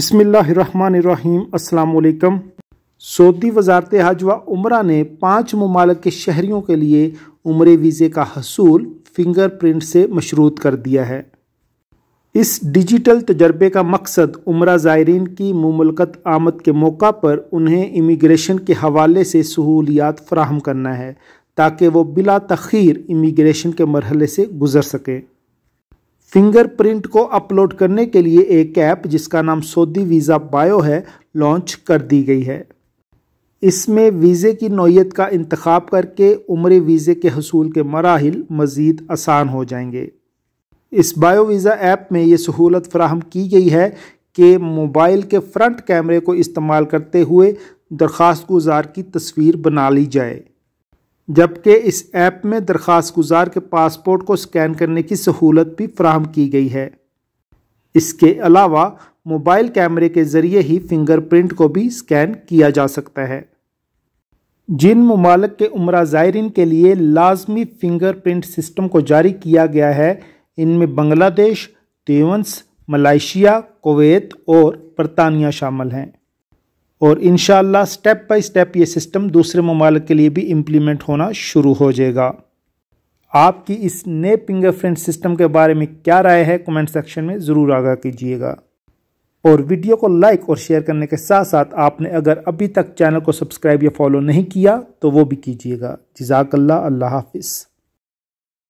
बसमिल्लाम अल्लाम सऊदी वजारत हज व उम्र ने पाँच ममालक के शहरीों के लिए उम्र वीज़े का हसूल फिंगर प्रिंट से मशरूत कर दिया है इस डिजिटल तजर्बे का मकसद उम्र ज़ायरीन की ममलकत आमद के मौका पर उन्हें इमिग्रेशन के हवाले से सहूलियात फ्राहम करना है ताकि वो बिला तखीर इमिग्रेशन के मरहले से गुज़र सकें फिंगरप्रिंट को अपलोड करने के लिए एक ऐप जिसका नाम सऊदी वीज़ा बायो है लॉन्च कर दी गई है इसमें वीज़े की नोयत का इंतखब करके उम्र वीज़े के हसूल के मराहल मज़ीद आसान हो जाएंगे इस बायो वीज़ा ऐप में ये सहूलत फ्राहम की गई है कि मोबाइल के फ्रंट कैमरे को इस्तेमाल करते हुए दरख्वास्त गुजार की तस्वीर बना ली जाए जबकि इस ऐप में दरख्वास्त गुजार के पासपोर्ट को स्कैन करने की सहूलत भी फ्राहम की गई है इसके अलावा मोबाइल कैमरे के ज़रिए ही फिंगरप्रिंट को भी स्कैन किया जा सकता है जिन ममालक के उम्र ज़ायरीन के लिए लाजमी फिंगरप्रिंट सिस्टम को जारी किया गया है इनमें बांग्लादेश तेवंस मलाइशिया कोवैत और बरतानिया शामिल हैं और इन स्टेप बाई स्टेप ये सिस्टम दूसरे ममालिक के लिए भी इम्प्लीमेंट होना शुरू हो जाएगा आपकी इस नए फिंगरप्रिंट सिस्टम के बारे में क्या राय है कमेंट सेक्शन में ज़रूर आगाह कीजिएगा और वीडियो को लाइक और शेयर करने के साथ साथ आपने अगर अभी तक चैनल को सब्सक्राइब या फॉलो नहीं किया तो वो भी कीजिएगा जजाकल्ला अल्लाह हाफिज़